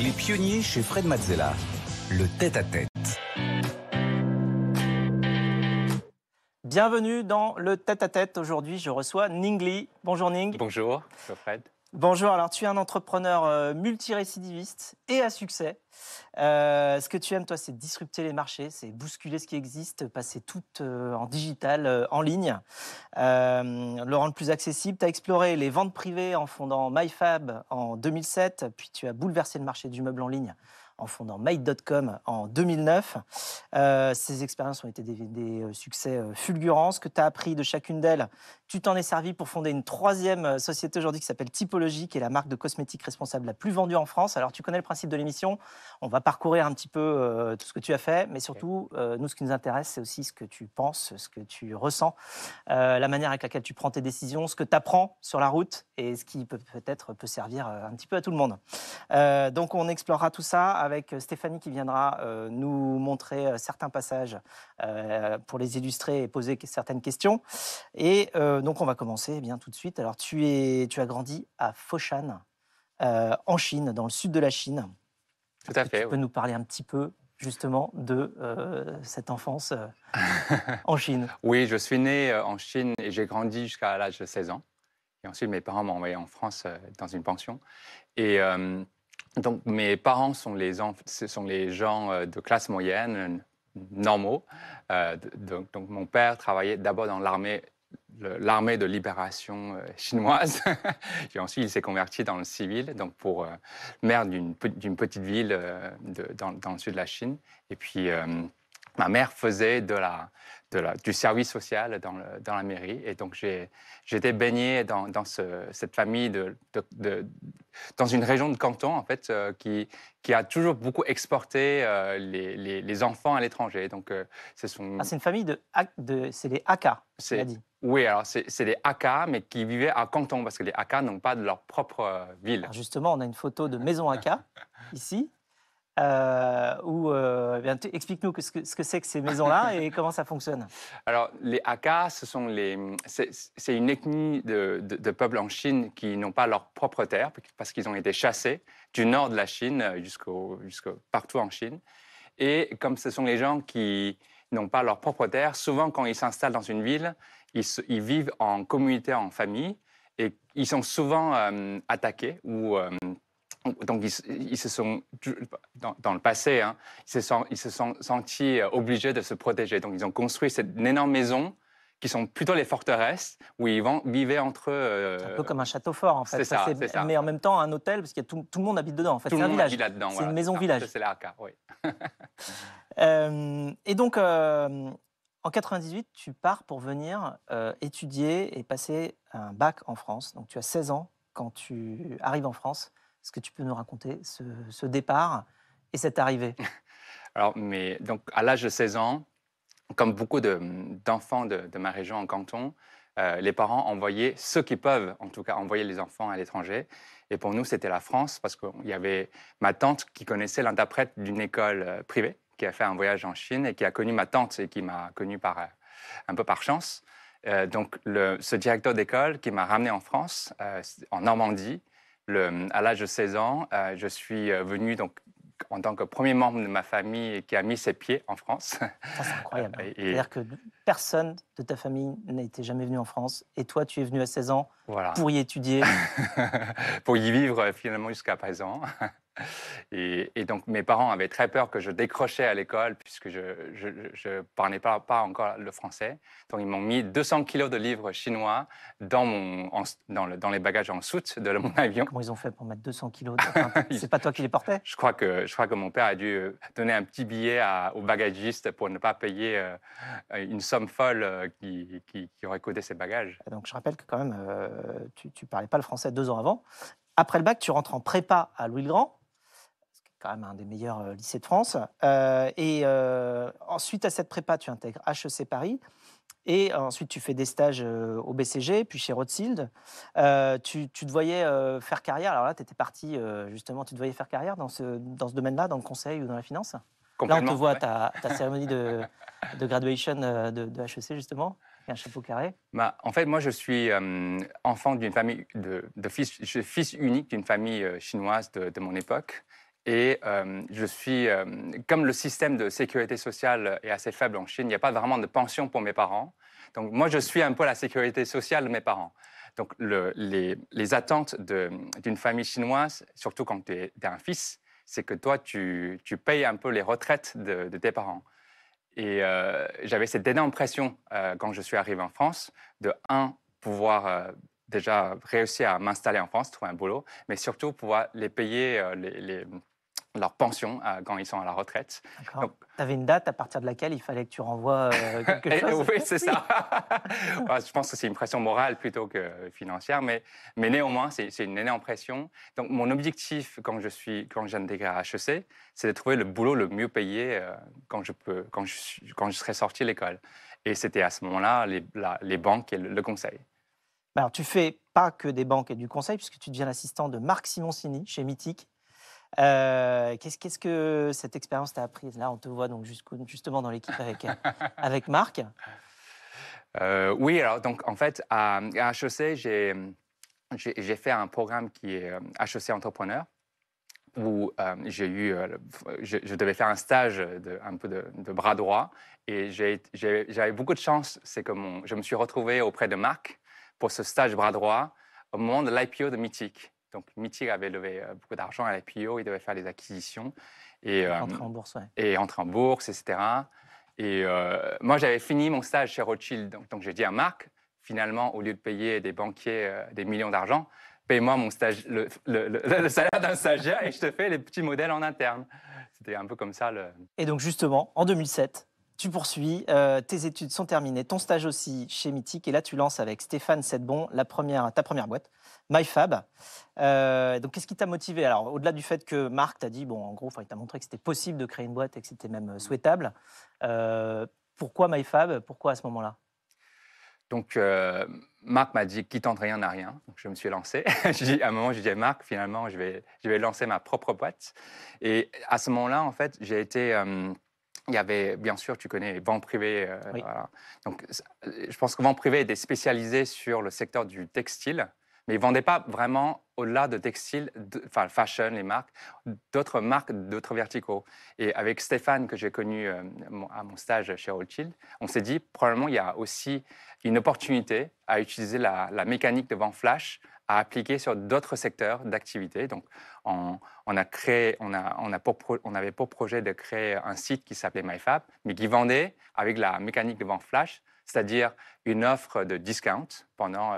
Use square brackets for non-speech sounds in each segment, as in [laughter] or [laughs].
Les pionniers chez Fred Mazzella. Le tête-à-tête. Bienvenue dans le tête-à-tête. Aujourd'hui, je reçois Ning Lee. Bonjour Ning. Bonjour, Fred. Bonjour, alors tu es un entrepreneur euh, multirécidiviste et à succès. Euh, ce que tu aimes, toi, c'est disrupter les marchés, c'est bousculer ce qui existe, passer tout euh, en digital, en ligne, le rendre plus accessible. Tu as exploré les ventes privées en fondant MyFab en 2007, puis tu as bouleversé le marché du meuble en ligne en fondant Made.com en 2009. Euh, ces expériences ont été des, euh, succès euh, fulgurants. Ce que tu as appris de chacune d'elles, tu t'en es servi pour fonder une troisième société aujourd'hui qui s'appelle Typologie, qui est la marque de cosmétiques responsable la plus vendue en France. Alors, tu connais le principe de l'émission. On va parcourir un petit peu tout ce que tu as fait, mais surtout, nous, ce qui nous intéresse, c'est aussi ce que tu penses, ce que tu ressens, la manière avec laquelle tu prends tes décisions, ce que tu apprends sur la route et ce qui peut peut-être peut servir un petit peu à tout le monde. donc, on explorera tout ça avec euh, Stéphanie qui viendra euh, nous montrer euh, certains passages pour les illustrer et poser certaines questions. Et donc on va commencer eh bien tout de suite. Alors tu, es, tu as grandi à Foshan, en Chine, dans le sud de la Chine. Tout à fait. Tu peux nous parler un petit peu justement de cette enfance [laughs] en Chine Oui, je suis né en Chine et j'ai grandi jusqu'à l'âge de 16 ans. Et ensuite, mes parents m'ont envoyé en France dans une pension. Et donc, mes parents sont les, ce sont les gens euh, de classe moyenne, euh, normaux. Euh, donc, mon père travaillait d'abord dans l'armée l'armée de libération chinoise. et [laughs] ensuite, il s'est converti dans le civil, donc pour maire d'une petite ville dans, dans, le sud de la Chine. Et puis, ma mère faisait de la, la, du service social dans, la mairie. Et donc, j'ai été baigné dans, cette famille, de, dans une région de canton, en fait, euh, qui, a toujours beaucoup exporté euh, les, enfants à l'étranger. Donc, euh, ah, c'est une famille de... de c'est les Aka, c'est dit. Oui, alors c'est des Aka, mais qui vivaient à Canton, parce que les Aka n'ont pas de leur propre ville. justement, on a une photo de Maison Aka, [laughs] ici. Euh, euh eh explique-nous ce que, c'est que, ces maisons-là et [laughs] comment ça fonctionne. Alors, les Hakka, ce sont les, c'est, une ethnie de, de, peuples en Chine qui n'ont pas leur propre terre parce qu'ils ont été chassés du nord de la Chine euh, jusqu'au, jusqu'au partout en Chine. Et comme ce sont les gens qui n'ont pas leur propre terre, souvent quand ils s'installent dans une ville, ils, vivent en communauté, en famille, et ils sont souvent euh, attaqués ou donc ils, se sont, dans, le passé, hein, ils, se sont, ils se sont sentis euh, obligés de se protéger. Donc ils ont construit cette énorme maison qui sont plutôt les forteresses où ils vont, vivaient entre eux. Un peu comme un château fort en fait. C'est ça, Mais en même temps un hôtel parce que tout, tout, le monde habite dedans. En fait, tout le un monde village. habite là-dedans. C'est une maison village. C'est oui. [laughs] Euh, et donc euh, en 98, tu pars pour venir étudier et passer un bac en France. Donc tu as 16 ans quand tu arrives en France. Est-ce que tu peux nous raconter ce, départ et cette arrivée [laughs] Alors, mais, donc, à l'âge de 16 ans, comme beaucoup d'enfants de, ma région en canton, euh, les parents envoyaient, ceux qui peuvent en tout cas, envoyer les enfants à l'étranger. Et pour nous, c'était la France, parce qu'il y avait ma tante qui connaissait l'interprète d'une école euh, privée, qui a fait un voyage en Chine et qui a connu ma tante et qui m'a connu par, euh, un peu par chance. donc, ce directeur d'école qui m'a ramené en France, en Normandie, à l'âge de 16 ans, euh, je suis euh, venu donc en tant que premier membre de ma famille qui a mis ses pieds en France. c'est incroyable. [laughs] C'est-à-dire que personne de ta famille n'a été jamais venu en France. Et toi, tu es venu à 16 ans pour y étudier. [laughs] pour y vivre euh, finalement jusqu'à présent. [laughs] Et, donc mes parents avaient très peur que je décrochais à l'école puisque je ne parlais pas, pas, encore le français. Donc ils m'ont mis 200 kilos de livres chinois dans, mon, dans, les bagages en soute de mon [laughs] avion. Comment ils ont fait pour mettre 200 kilos Ce [laughs] C'est pas toi qui les portais je crois, que, je crois que mon père a dû euh, donner un petit billet à, au bagagiste pour ne pas payer euh, euh, une somme folle qui, aurait codé ses bagages. Donc je rappelle que quand même, tu ne parlais pas le français deux ans avant. Après le bac, tu rentres en prépa à Louis-le-Grand quand même un des meilleurs euh, lycées de France. Euh, et euh, ensuite, à cette prépa, tu intègres HEC Paris. Et ensuite, tu fais des stages au BCG, puis chez Rothschild. tu, te voyais faire carrière. Alors là, tu étais parti, justement, tu te voyais faire carrière dans ce, dans ce domaine-là, dans le conseil ou dans la finance Là, on te voit ta, cérémonie de, graduation de, HEC, justement, avec un chapeau carré. Bah, en fait, moi, je suis enfant d'une famille, de, fils, je fils unique d'une famille chinoise de, mon époque. Et euh, je suis, euh, comme le système de sécurité sociale est assez faible en Chine, il n'y a pas vraiment de pension pour mes parents. Donc moi, je suis un peu la sécurité sociale de mes parents. Donc le, les, attentes d'une famille chinoise, surtout quand tu es, un fils, c'est que toi, tu, payes un peu les retraites de, tes parents. Et euh, j'avais cette énorme pression quand je suis arrivé en France de, un, pouvoir déjà réussi à m'installer en France, trouver un boulot, mais surtout pouvoir les payer euh, les, leur pension euh, quand ils sont à la retraite. Tu avais une date à partir de laquelle il fallait que tu renvoies euh, [laughs] quelque eh chose Oui, c'est [laughs] ça. [laughs] je pense que c'est une pression morale plutôt que financière, mais, mais néanmoins, c'est, c'est une énorme pression. Donc, mon objectif quand je suis quand j'intègre à HEC, c'est de trouver le boulot le mieux payé quand, je peux, quand, je, quand je serai sorti de l'école. Et c'était à ce moment-là les, les banques et le conseil. Bah, alors, tu fais pas que des banques et du conseil, puisque tu deviens l'assistant de Marc Simoncini chez Mythique. Euh, qu'est-ce, qu'est-ce que cette expérience t'a apprise Là, on te voit donc justement dans l'équipe avec, [laughs] Marc. Euh, oui, alors donc en fait, à, HEC, j'ai, fait un programme qui est HEC euh, Entrepreneur où j'ai eu, je, devais faire un stage de, un peu de, bras droit et j'ai, j'avais beaucoup de chance. C'est que je me suis retrouvé auprès de Marc pour ce stage bras droit au moment de l'IPO de Mythic. Donc Mythic avait levé euh, beaucoup d'argent à l'IPO, il devait faire des acquisitions. Et, euh, entrer en bourse, Et entrer etc. Et euh, moi, j'avais fini mon stage chez Rothschild. Donc, donc j'ai dit à Marc, finalement, au lieu de payer des banquiers des millions d'argent, paye-moi mon stage, [laughs] le, salaire d'un stagiaire et je te fais les petits modèles en interne. C'était un peu comme ça. Le... Et donc justement, en 2007, tu poursuis, euh, tes études sont terminées, ton stage aussi chez Mythique, et là tu lances avec Stéphane Sedbon la première, ta première boîte, MyFab. Euh, donc qu'est-ce qui t'a motivé Alors au-delà du fait que Marc t'a dit, bon en gros, il t'a montré que c'était possible de créer une boîte et que c'était même euh, souhaitable, pourquoi MyFab Pourquoi à ce moment-là donc, Marc m'a dit, qu'il tente rien n'a rien. Donc, je me suis lancé. [laughs] à un moment, je dit, Marc, finalement, je vais, je vais lancer ma propre boîte. Et à ce moment-là, en fait, j'ai été il y avait, bien sûr, tu connais Vent Privé. Euh, Donc, euh, je pense que Vent Privé était spécialisé sur le secteur du textile, mais ils ne vendaient pas vraiment au-delà de textile, enfin fashion, les marques, d'autres marques, d'autres verticaux. Et avec Stéphane, que j'ai connu euh, à mon stage chez Rothschild, on s'est dit, probablement, il y a aussi une opportunité à utiliser la, la mécanique de vent flash à appliquer sur d'autres secteurs d'activité. Donc, on, a créé, on, avait pour projet de créer un site qui s'appelait MyFab, mais qui vendait avec la mécanique de vente flash, c'est-à-dire une offre de discount pendant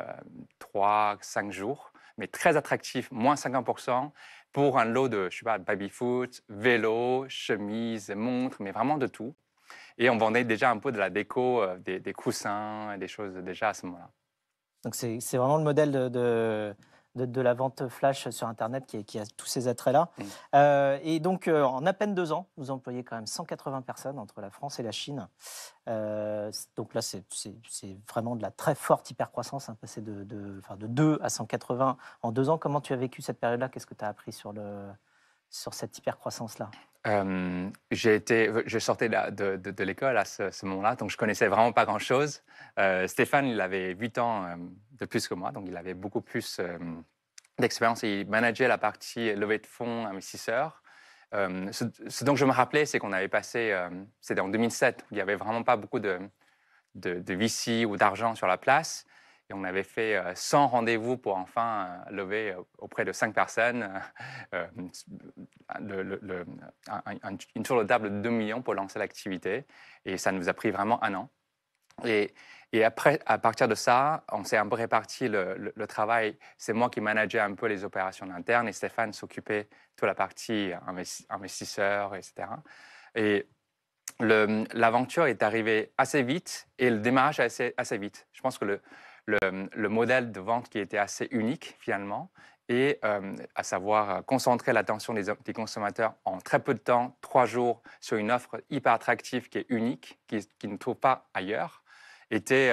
3-5 euh, jours, mais très attractif, moins 50% pour un lot de, je sais pas, baby-foot, vélo, chemise, montre, mais vraiment de tout. Et on vendait déjà un peu de la déco, euh, des, des coussins, des choses déjà à ce moment-là. Donc c'est vraiment le modèle de, de, la vente flash sur Internet qui, a tous ces attraits-là. Mm. Euh, et donc euh, en à peine deux ans, vous employez quand même 180 personnes entre la France et la Chine. Euh, donc là, c'est vraiment de la très forte hypercroissance, hein, passer de, de, de 2 à 180 en deux ans. Comment tu as vécu cette période-là Qu'est-ce que tu as appris sur, le, sur cette hypercroissance-là j'ai été, je sortais de, l'école à ce, moment-là, donc je connaissais vraiment pas grand-chose. Euh, Stéphane, il avait 8 ans de plus que moi, donc il avait beaucoup plus d'expérience. Il manageait la partie levée de fonds investisseurs. Ce, dont je me rappelais, c'est qu'on avait passé, c'était en 2007, il n'y avait vraiment pas beaucoup de, de, de VC ou d'argent sur la place. Et on avait fait 100 euh, rendez-vous pour enfin euh, lever euh, auprès de 5 personnes le, une tour de table de 2 millions pour lancer l'activité. Et ça nous a pris vraiment un an. Et, après, à partir de ça, on s'est réparti le, travail. C'est moi qui manageais un peu les opérations internes et Stéphane s'occupait de la partie investisseur, etc. Et l'aventure est arrivée assez vite et le démarrage assez, assez vite. Je pense que le, euh, le, modèle de vente qui était assez unique finalement, et euh, à savoir euh, concentrer l'attention des, consommateurs en très peu de temps, trois jours, sur une offre hyper attractive qui est unique, qui, ne trouve pas ailleurs était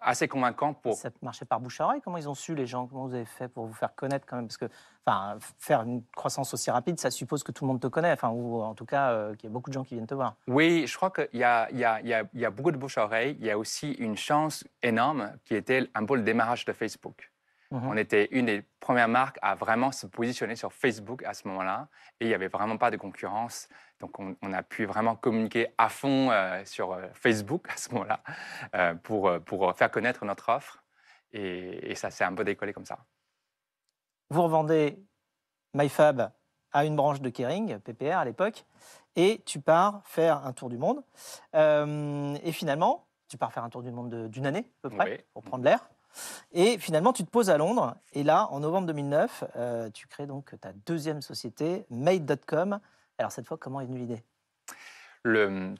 assez convaincant pour. Ça marchait par bouche à oreille Comment ils ont su, les gens Comment vous avez fait pour vous faire connaître quand même Parce que faire une croissance aussi rapide, ça suppose que tout le monde te connaît, enfin, ou en tout cas euh, qu'il y a beaucoup de gens qui viennent te voir. Oui, je crois qu'il y, a, beaucoup de bouche à oreille. Il y a aussi une chance énorme qui était un peu le démarrage de Facebook. Mhm. On était une des premières marques à vraiment se positionner sur Facebook à ce moment-là, et il n'y avait vraiment pas de concurrence. Donc, on, a pu vraiment communiquer à fond euh, sur euh, Facebook à ce moment-là pour, pour faire connaître notre offre. Et, et ça s'est un peu décollé comme ça vous revendez MyFab à une branche de Kering, PPR à l'époque, et tu pars faire un tour du monde. Euh, et finalement, tu pars faire un tour du monde d'une année à peu près, pour prendre l'air. Et finalement, tu te poses à Londres. Et là, en novembre 2009, euh, tu crées donc ta deuxième société, Made.com. Alors cette fois, comment est venue l'idée Le...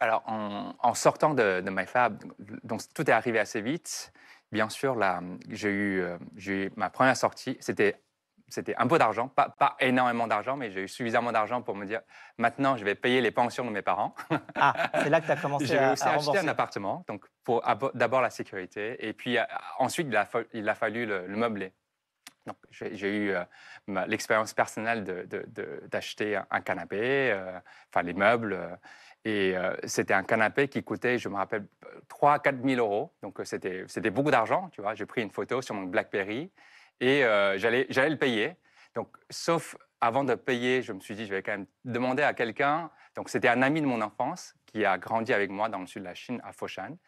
Alors en, sortant de, de, MyFab, donc tout est arrivé assez vite bien sûr, euh, j'ai eu, ma première sortie, c'était c'était un peu d'argent, pas, pas, énormément d'argent, mais j'ai eu suffisamment d'argent pour me dire maintenant je vais payer les pensions de mes parents. [laughs] Ah, c'est là que tu as commencé à, à, un appartement, donc pour d'abord la sécurité, et puis euh, ensuite il a, fallu le, meubler. Donc j'ai eu euh, l'expérience personnelle d'acheter de, de, un canapé, enfin les meubles, et euh, c'était un canapé qui coûtait, je me rappelle, 3 4 000 euros. Donc euh, c'était, c'était beaucoup d'argent, tu vois. J'ai pris une photo sur mon BlackBerry et euh, j'allais, j'allais le payer. Donc, sauf avant de payer, je me suis dit, je vais quand même demander à quelqu'un. Donc, c'était un ami de mon enfance qui a grandi avec moi dans le sud de la Chine, à Foshan.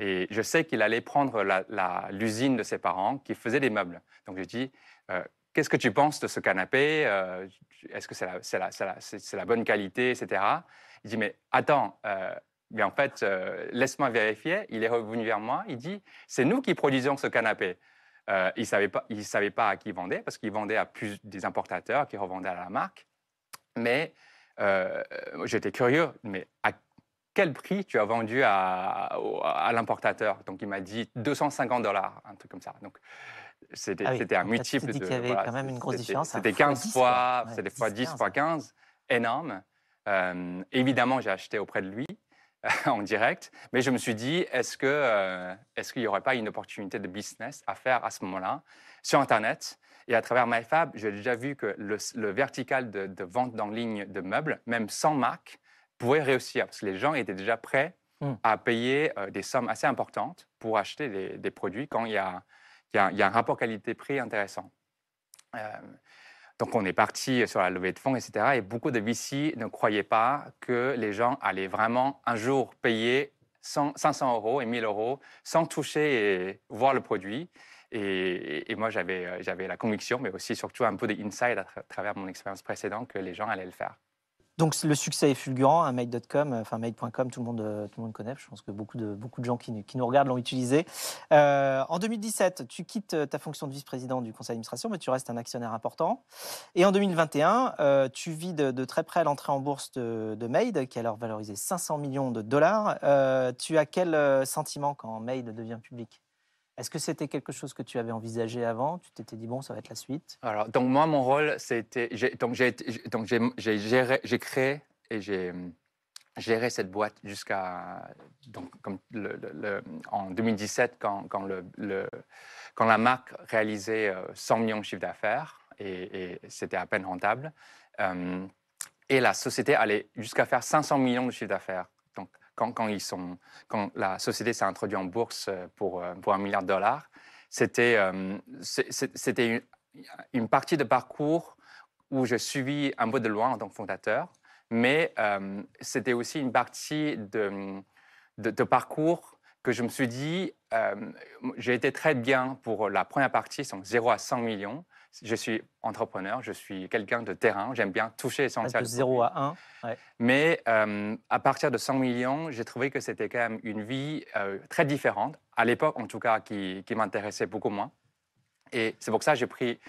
Et je sais qu'il allait prendre la, l'usine de ses parents qui faisait des meubles. Donc, j'ai dit, Qu'est-ce que tu penses de ce canapé euh, Est-ce que c'est la, la, bonne qualité, etc. Il dit, mais attends, euh, mais en fait, euh, laisse-moi vérifier. Il est revenu vers moi, il dit, c'est nous qui produisons ce canapé. il ne savait, pas, il savait pas à qui il vendait, parce qu'il vendait à plus des importateurs qui revendaient à la marque. Mais j'étais curieux, mais à quel prix tu as vendu à, à l'importateur Donc il m'a dit 250 dollars, un truc comme ça. Donc ah c'était un multiple de. y avait quand même une grosse différence. C'était 15 fois, c'était fois 10, fois 15, énorme. Euh, évidemment, j'ai acheté auprès de lui [laughs] en direct, mais je me suis dit, est-ce que euh, est-ce qu'il n'y aurait pas une opportunité de business à faire à ce moment-là sur Internet et à travers MyFab, j'ai déjà vu que le, vertical de, vente en ligne de meubles, même sans marque, pouvait réussir parce que les gens étaient déjà prêts mmh. à payer euh, des sommes assez importantes pour acheter des, des produits quand il y a il y a, un rapport qualité-prix intéressant. Euh, donc on est parti sur la levée de fonds, etc. Et beaucoup de VC ne croyaient pas que les gens allaient vraiment un jour payer 500 euros et 1000 euros sans toucher et voir le produit. Et, moi, euh, j'avais la conviction, mais aussi surtout un peu d'insight à travers mon expérience précédente, que les gens allaient le faire. Donc le succès est fulgurant, hein, made.com, enfin made.com, tout le monde, euh, tout le monde connaît. Je pense que beaucoup de beaucoup de gens qui, nous regardent l'ont utilisé. Euh, en 2017, tu quittes euh, ta fonction de vice-président du conseil d'administration, mais tu restes un actionnaire important. Et en 2021, tu vis de, très près l'entrée en bourse de, de, Made, qui est alors valorisée 500 millions de dollars. tu as quel sentiment quand Made devient public est-ce que c'était quelque chose que tu avais envisagé avant Tu t'étais dit, bon, ça va être la suite Alors, donc moi, mon rôle, c'était... Donc, j'ai j'ai créé et j'ai géré cette boîte jusqu'à... en 2017, quand, quand, quand, la marque réalisait 100 euh, millions de chiffres d'affaires, et, c'était à peine rentable, euh, et la société allait jusqu'à faire 500 millions de chiffres d'affaires quand, ils sont, quand la société s'est introduite en bourse euh, pour, euh, pour un milliard de dollars, euh, c'était une, une partie de parcours où je suivis un peu de loin en tant que fondateur, mais c'était aussi une partie de, parcours que je me suis dit, j'ai été très bien pour la première partie, donc 0 à 100 millions, je suis entrepreneur, je suis quelqu'un de terrain, j'aime bien toucher essentiellement. Ah, de 0 à 1. Mais euh, à partir de 100 millions, j'ai trouvé que c'était quand même une vie euh, très différente, à l'époque en tout cas, qui, m'intéressait beaucoup moins. Et c'est pour ça que j'ai pris,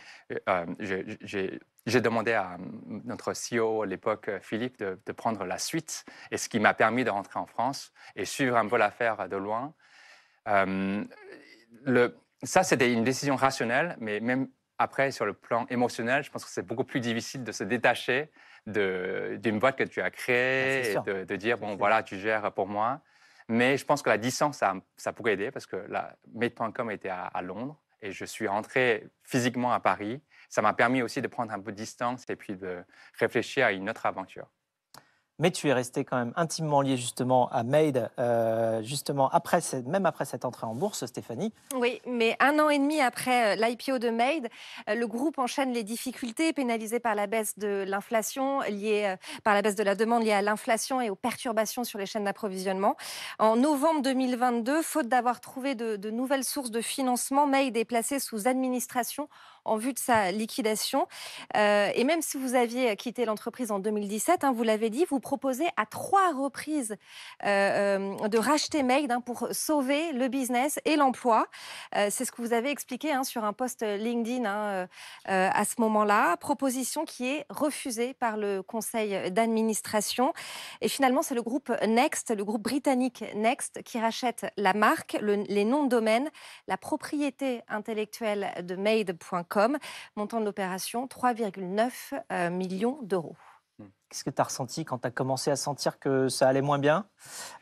euh, j'ai demandé à notre CEO à l'époque, Philippe, de, prendre la suite, et ce qui m'a permis de rentrer en France et suivre un peu l'affaire de loin. Le, ça, c'était une décision rationnelle, mais même après, sur le plan émotionnel, je pense que c'est beaucoup plus difficile de se détacher d'une boîte que tu as créée ah, de, dire, bon, voilà, tu gères pour moi. Mais je pense que la distance, ça, pourrait aider parce que la Made.com était à, à, Londres et je suis rentré physiquement à Paris. Ça m'a permis aussi de prendre un peu de distance et puis de réfléchir à une autre aventure mais tu es resté quand même intimement lié justement à Made, euh, justement après même après cette entrée en bourse, Stéphanie. Oui, mais un an et demi après euh, l'IPO de Made, euh, le groupe enchaîne les difficultés pénalisées par la baisse de l'inflation liée par la baisse de la demande liée à l'inflation et aux perturbations sur les chaînes d'approvisionnement. En novembre 2022, faute d'avoir trouvé de, nouvelles sources de financement, Made est placé sous administration en vue de sa liquidation. Euh, et même si vous aviez euh, quitté l'entreprise en 2017, hein, vous l'avez dit, vous proposez à trois reprises euh, de racheter Made hein, pour sauver le business et l'emploi. c'est ce que vous avez expliqué hein, sur un post LinkedIn à ce moment-là. Proposition qui est refusée par le conseil d'administration. Et finalement, c'est le groupe Next, le groupe britannique Next, qui rachète la marque, les noms de domaine, la propriété intellectuelle de Maid.com montant de l'opération 3,9 euh, millions d'euros. Qu'est-ce que tu as ressenti quand tu as commencé à sentir que ça allait moins bien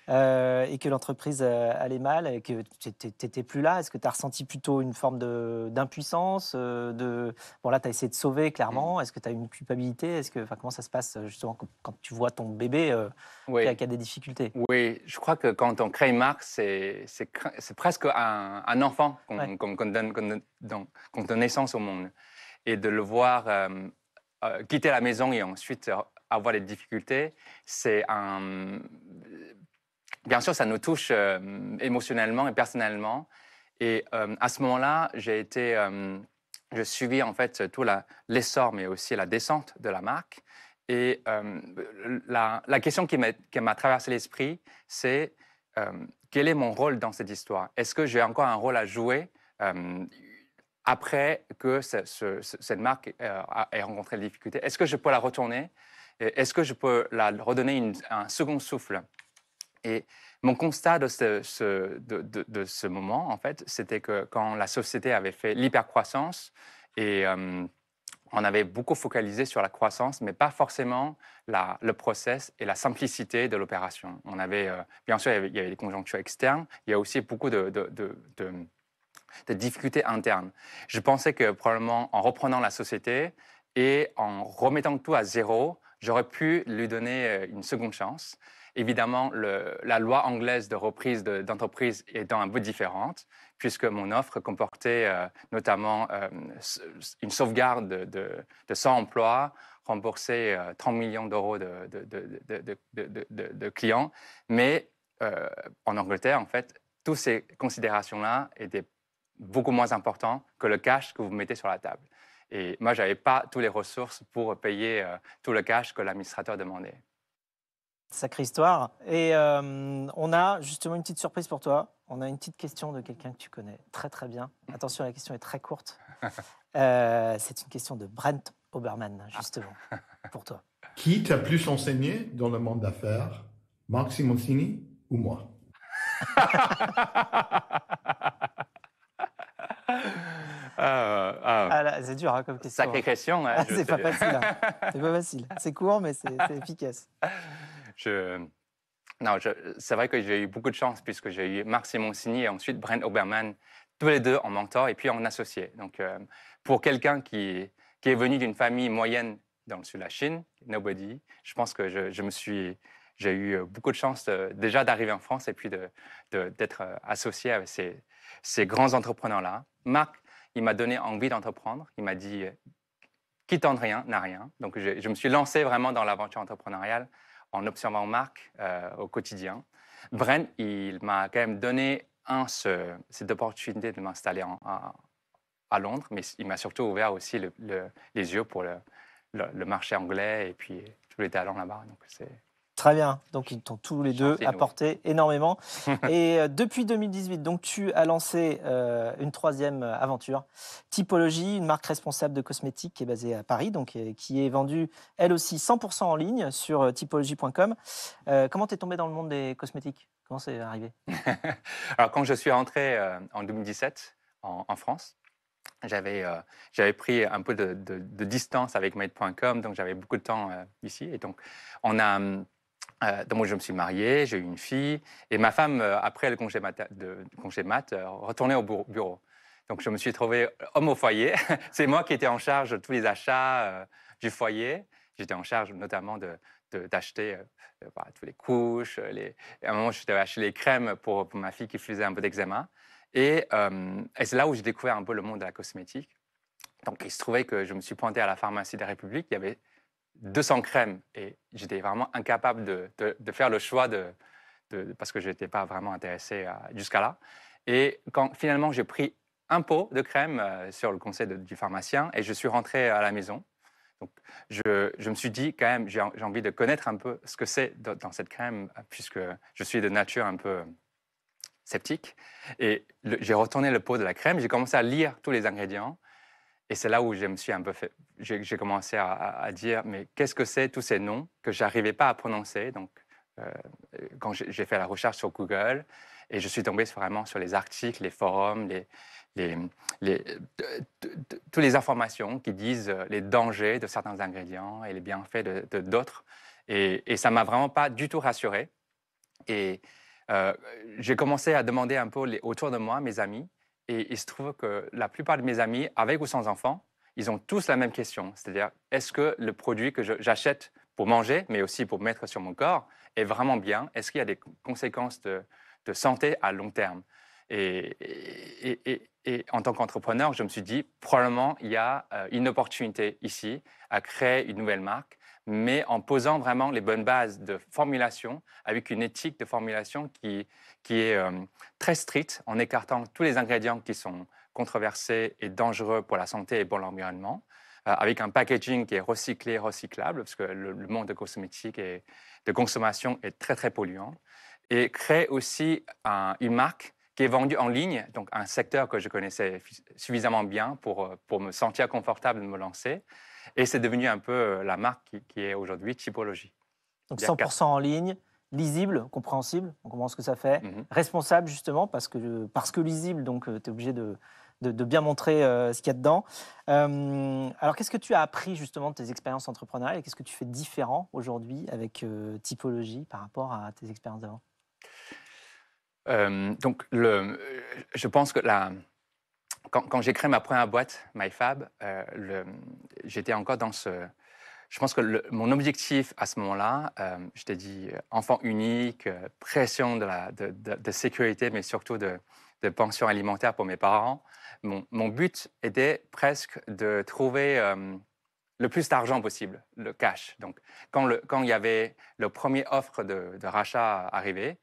euh, et que l'entreprise euh, allait mal et que tu n'étais plus là Est-ce que tu as ressenti plutôt une forme d'impuissance euh, de, Bon, là, tu as essayé de sauver, clairement. Mmh. Est-ce que tu as une culpabilité Est-ce que, Comment ça se passe, justement, quand tu vois ton bébé qui, a, des difficultés Oui, je crois que quand on crée une marque, c'est presque un, enfant qu'on donne, qu'on donne, naissance au monde. Et de le voir... quitter la maison et ensuite avoir des difficultés, c'est un... Euh, bien sûr, ça nous touche euh, émotionnellement et personnellement. Et euh, à ce moment-là, j'ai été... je suivis en fait tout l'essor, mais aussi la descente de la marque. Et la, question qui m'a traversé l'esprit, c'est quel est mon rôle dans cette histoire Est-ce que j'ai encore un rôle à jouer après que cette marque ait rencontré des difficultés Est-ce que je peux la retourner euh, est-ce que je peux la redonner un second souffle Et mon constat de ce, de, ce moment, en fait, c'était que quand la société avait fait l'hypercroissance et euh, on avait beaucoup focalisé sur la croissance, mais pas forcément le process et la simplicité de l'opération. On avait, euh, bien sûr, il y avait, des conjonctures externes, il y a aussi beaucoup de, de, de, difficultés internes. Je pensais que probablement en reprenant la société et en remettant tout à zéro, J'aurais pu lui donner euh, une seconde chance. Évidemment, la loi anglaise de reprise d'entreprise est étant un peu différente, puisque mon offre comportait euh, notamment euh, une sauvegarde de, 100 emplois, rembourser 30 millions d'euros de, clients. Mais en Angleterre, en fait, toutes ces considérations-là étaient beaucoup moins importantes que le cash que vous mettez sur la table. Et moi, je n'avais pas toutes les ressources pour payer euh, tout le cash que l'administrateur demandait. Sacrée histoire. Et euh, on a justement une petite surprise pour toi. On a une petite question de quelqu'un que tu connais très très bien. Attention, la question est très courte. [laughs] Euh, c'est une question de Brent Oberman, justement, pour toi. Qui t'a plus enseigné dans le monde d'affaires Marc Simoncini ou moi [laughs] Ah, c'est dur hein, comme question. Sacrée hein. question. Ah, c'est pas, facile. Hein. [laughs] C'est pas facile. C'est court, mais c'est efficace. Je... Non, c'est vrai que j'ai eu beaucoup de chance puisque j'ai eu Marc Simoncini et ensuite Brent Oberman, tous les deux en mentor et puis en associé. Donc, euh, pour quelqu'un qui... est venu d'une famille moyenne dans le sud de la Chine, nobody, je pense que je, me suis. J'ai eu beaucoup de chance déjà d'arriver en France et puis d'être euh, associé avec ces, ces grands entrepreneurs-là. Marc il m'a donné envie d'entreprendre. Il m'a dit qui tente rien n'a rien. Donc je, me suis lancé vraiment dans l'aventure entrepreneuriale en observant Marc euh, au quotidien. Bren, il m'a quand même donné cette opportunité de m'installer à, à, Londres, mais il m'a surtout ouvert aussi les yeux pour le, le, marché anglais et puis tous les talents là-bas. Donc c'est Très bien. Donc ils t'ont tous les deux apporté énormément. [laughs] Et euh, depuis 2018, donc tu as lancé euh, une troisième euh, aventure, Typologie, une marque responsable de cosmétiques qui est basée à Paris, donc qui est vendue elle aussi 100% en ligne sur typologie.com. comment t'es tombé dans le monde des cosmétiques Comment c'est arrivé [laughs] Alors quand je suis rentré en 2017 en, France, j'avais j'avais pris un peu de, distance avec Made.com, donc j'avais beaucoup de temps ici. Et donc, on a, hum, euh, donc moi, je me suis marié, j'ai eu une fille, et ma femme, euh, après le congé mat, congé mat euh, retournait au bureau. Donc je me suis trouvé homme au foyer. [laughs] C'est moi qui étais en charge de tous les achats du foyer. J'étais en charge notamment d'acheter de, toutes les couches. Les... À un moment, je devais acheter les crèmes pour, ma fille qui faisait un peu d'eczéma. Et, et c'est là où j'ai découvert un peu le monde de la cosmétique. Donc il se trouvait que je me suis pointé à la pharmacie de la République. Il y avait 200 crèmes et j'étais vraiment incapable de, faire le choix parce que je n'étais pas vraiment intéressé euh, jusqu'à là. Et quand finalement j'ai pris un pot de crème euh, sur le conseil du pharmacien et je suis rentré à la maison. Donc je, je me suis dit quand même j'ai envie de connaître un peu ce que c'est dans cette crème puisque je suis de nature un peu sceptique. Et j'ai retourné le pot de la crème, j'ai commencé à lire tous les ingrédients et c'est là où je me suis un peu fait, j'ai commencé à, dire, mais qu'est-ce que c'est tous ces noms que j'arrivais pas à prononcer Donc, euh, quand j'ai fait la recherche sur Google, et je suis tombé vraiment sur les articles, les forums, les, les, tous toutes les informations qui disent euh, les dangers de certains ingrédients et les bienfaits de d'autres. Et, et, ça m'a vraiment pas du tout rassuré. Et euh, j'ai commencé à demander un peu autour de moi, mes amis, et il se trouve que la plupart de mes amis, avec ou sans enfants, ils ont tous la même question. C'est-à-dire, est-ce que le produit que j'achète pour manger, mais aussi pour mettre sur mon corps, est vraiment bien Est-ce qu'il y a des conséquences de, santé à long terme et, et, et, en tant qu'entrepreneur, je me suis dit, probablement, il y a euh, une opportunité ici à créer une nouvelle marque mais en posant vraiment les bonnes bases de formulation, avec une éthique de formulation qui, qui est euh, très stricte, en écartant tous les ingrédients qui sont controversés et dangereux pour la santé et pour l'environnement, euh, avec un packaging qui est recyclé, recyclable, parce que le, monde de cosmétique et de consommation est très, très polluant, et créer aussi une marque qui est vendue en ligne, donc un secteur que je connaissais suffisamment bien pour, euh, pour me sentir confortable de me lancer, et c'est devenu un peu euh, la marque qui, est aujourd'hui Typologie. Donc 100% en ligne, lisible, compréhensible, on comprend ce que ça fait, mhm. responsable justement, parce que, euh, parce que lisible, donc euh, tu es obligé de, de, bien montrer ce qu'il y a dedans. alors qu'est-ce que tu as appris justement de tes expériences entrepreneuriales et qu'est-ce que tu fais différent aujourd'hui avec Typologie par rapport à tes expériences d'avant Donc le, je pense que la, quand, quand j'ai créé ma première boîte, MyFab, le, j'étais encore dans ce. Je pense que mon objectif à ce moment-là, euh, je t'ai dit euh, enfant unique, euh, pression de, la, de, sécurité, mais surtout de, pension alimentaire pour mes parents. Mon, but était presque de trouver le plus d'argent possible, le cash. Donc, quand, le, quand il y avait le premier offre de, rachat arrivée,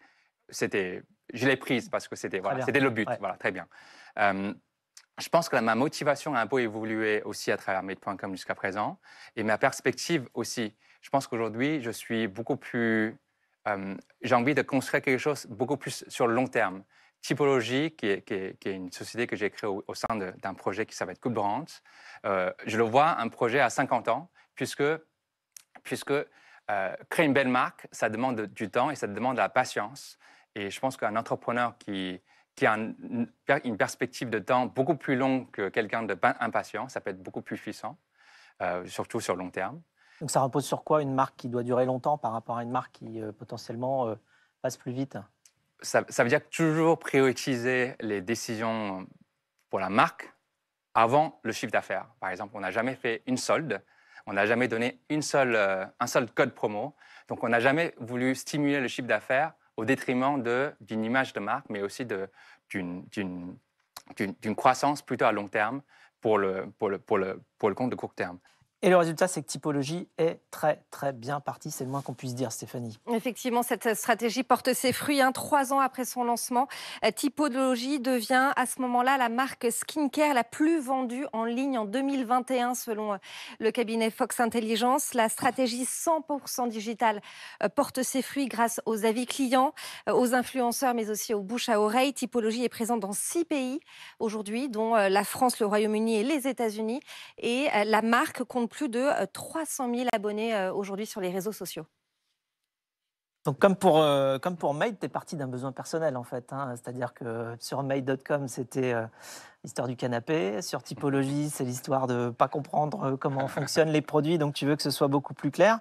c'était, je l'ai prise parce que c'était voilà, c'était le but. Voilà, très bien je pense que ma motivation a un peu évolué aussi à travers Made.com jusqu'à présent et ma perspective aussi. Je pense qu'aujourd'hui, je suis beaucoup plus. Euh, j'ai envie de construire quelque chose beaucoup plus sur le long terme. Typologie, qui est, une société que j'ai créée au, sein d'un projet qui s'appelle Coup de euh, je le vois un projet à 50 ans, puisque, puisque euh, créer une belle marque, ça demande du temps et ça demande de la patience. Et je pense qu'un entrepreneur qui, qui a une perspective de temps beaucoup plus longue que quelqu'un de impatient. Ça peut être beaucoup plus puissant, euh, surtout sur le long terme. Donc ça repose sur quoi une marque qui doit durer longtemps par rapport à une marque qui euh, potentiellement euh, passe plus vite ça, veut dire toujours prioriser les décisions pour la marque avant le chiffre d'affaires. Par exemple, on n'a jamais fait une solde, on n'a jamais donné une un seul code promo, donc on n'a jamais voulu stimuler le chiffre d'affaires au détriment d'une image de marque, mais aussi d'une croissance plutôt à long terme pour le, pour le compte de court terme. Et le résultat, c'est que typologie est très très bien partie, c'est le moins qu'on puisse dire, Stéphanie. Effectivement, cette stratégie porte ses fruits. Hein. Trois ans après son lancement, euh, typologie devient à ce moment-là la marque skincare la plus vendue en ligne en 2021 selon euh, le cabinet Fox Intelligence. La stratégie 100% digitale euh, porte ses fruits grâce aux avis clients, aux influenceurs, mais aussi aux bouches à oreille. Typologie est présente dans six pays aujourd'hui, dont la France, le Royaume-Uni et les États-Unis. Et la marque compte plus de 300 euh, 000 abonnés euh, aujourd'hui sur les réseaux sociaux. Donc comme pour, euh, comme pour Mail, tu es parti d'un besoin personnel en fait. Hein. C'est-à-dire que sur Mail.com, c'était l'histoire du canapé. Sur typologie, c'est l'histoire de ne pas comprendre euh, comment fonctionnent les produits, donc tu veux que ce soit beaucoup plus clair.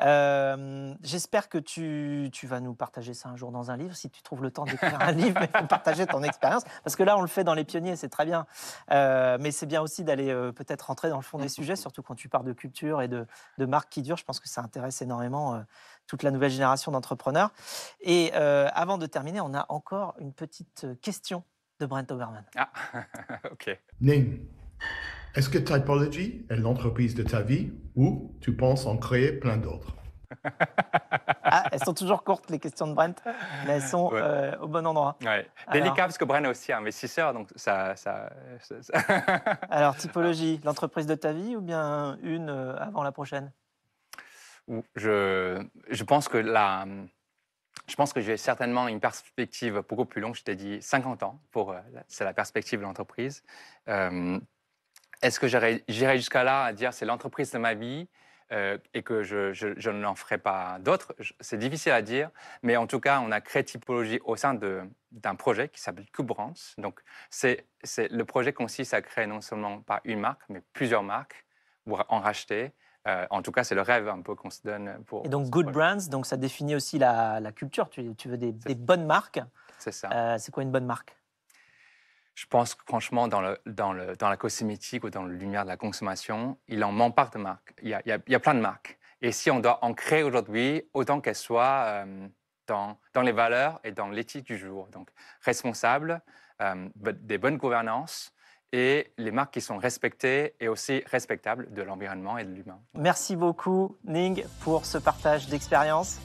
Euh, j'espère que tu, vas nous partager ça un jour dans un livre, si tu trouves le temps d'écrire un livre mais partager ton expérience, parce que là, on le fait dans les pionniers, c'est très bien. Euh, mais c'est bien aussi d'aller peut-être rentrer dans le fond des sujets, surtout quand tu parles de culture et de, de marques qui durent. Je pense que ça intéresse énormément toute la nouvelle génération d'entrepreneurs. Et avant de terminer, on a encore une petite question de Brent Oberman. Ah, [laughs] ok. Ning, est-ce que Typology est l'entreprise de ta vie ou tu penses en créer plein d'autres [laughs] ah, elles sont toujours courtes, les questions de Brent, mais elles sont euh, au bon endroit. Ouais. Délicat, parce que Brent est aussi un investisseur, donc ça. ça, [laughs] Alors, typologie, l'entreprise de ta vie ou bien une euh, avant la prochaine je, je pense que la hum, je pense que j'ai certainement une perspective beaucoup plus longue, je t'ai dit 50 ans, pour, euh, c'est la perspective de l'entreprise. Euh, est-ce que j'irai jusqu'à là à dire c'est l'entreprise de ma vie euh, et que je, ne je n'en ferai pas d'autres C'est difficile à dire, mais en tout cas, on a créé Typologie au sein de, d'un projet qui s'appelle Cubrance. Donc, c'est, c'est, le projet consiste à créer non seulement pas une marque, mais plusieurs marques, pour en racheter, euh, en tout cas, c'est le rêve un peu qu'on se donne pour. Et donc, Good Brands, donc ça définit aussi la, culture. Tu, veux des, bonnes marques. C'est ça. Euh, c'est quoi une bonne marque Je pense que franchement, dans, dans la cosmétique ou dans lumière de la consommation, il en manque pas de marques. Il y, a, plein de marques. Et si on doit en créer aujourd'hui, autant qu'elles soient euh, dans, dans, les valeurs et dans l'éthique du jour. Donc, responsable, des bonnes gouvernances, et les marques qui sont respectées et aussi respectables de l'environnement et de l'humain. Merci beaucoup Ning pour ce partage d'expérience.